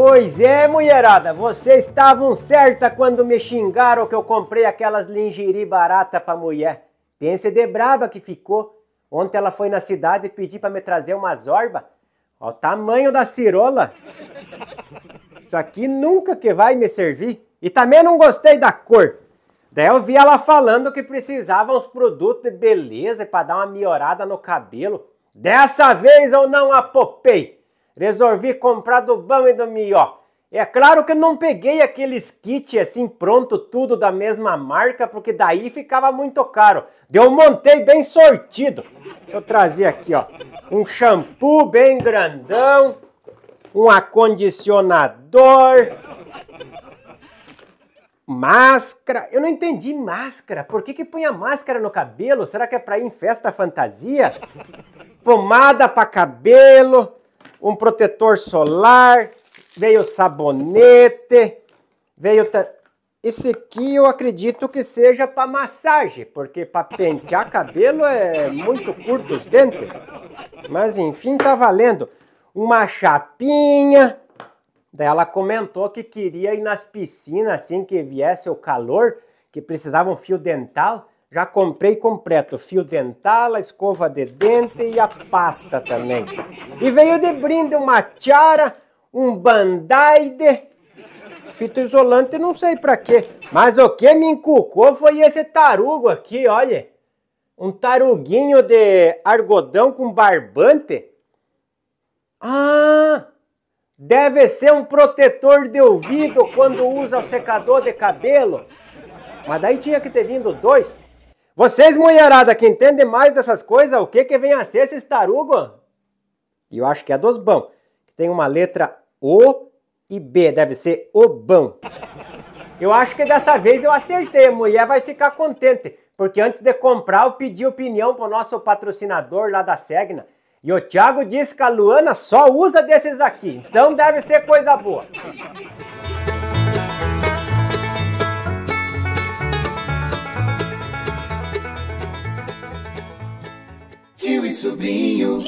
Pois é, mulherada, vocês estavam certa quando me xingaram que eu comprei aquelas lingerie barata pra mulher. Pense de braba que ficou. Ontem ela foi na cidade e pediu para me trazer uma zorba. Olha o tamanho da cirola. Isso aqui nunca que vai me servir. E também não gostei da cor. Daí eu vi ela falando que precisava uns produtos de beleza para dar uma melhorada no cabelo. Dessa vez eu não apopei. Resolvi comprar do bom e do melhor. É claro que não peguei aqueles kits assim pronto, tudo da mesma marca, porque daí ficava muito caro. Deu um montei bem sortido. Deixa eu trazer aqui, ó. Um shampoo bem grandão, um acondicionador, máscara. Eu não entendi máscara. Por que que punha máscara no cabelo? Será que é para ir em festa fantasia? Pomada para cabelo, um protetor solar, veio sabonete, veio. Esse aqui eu acredito que seja para massagem, porque para pentear cabelo é muito curto os dentes. Mas enfim, tá valendo. Uma chapinha. Daí ela comentou que queria ir nas piscinas assim que viesse o calor, que precisava um fio dental. Já comprei completo, fio dental, a escova de dente e a pasta também. E veio de brinde uma tiara, um bandaide, fita isolante, não sei para quê. Mas o que me encucou foi esse tarugo aqui, olha. Um taruguinho de argodão com barbante. Ah, deve ser um protetor de ouvido quando usa o secador de cabelo. Mas daí tinha que ter vindo dois. Vocês, mulherada, que entendem mais dessas coisas, o que que vem a ser esse tarugo? E eu acho que é dos bão. Tem uma letra O e B, deve ser obão. Eu acho que dessa vez eu acertei, a mulher vai ficar contente, porque antes de comprar eu pedi opinião pro nosso patrocinador lá da Segna, e o Thiago disse que a Luana só usa desses aqui, então deve ser coisa boa. sobrinho.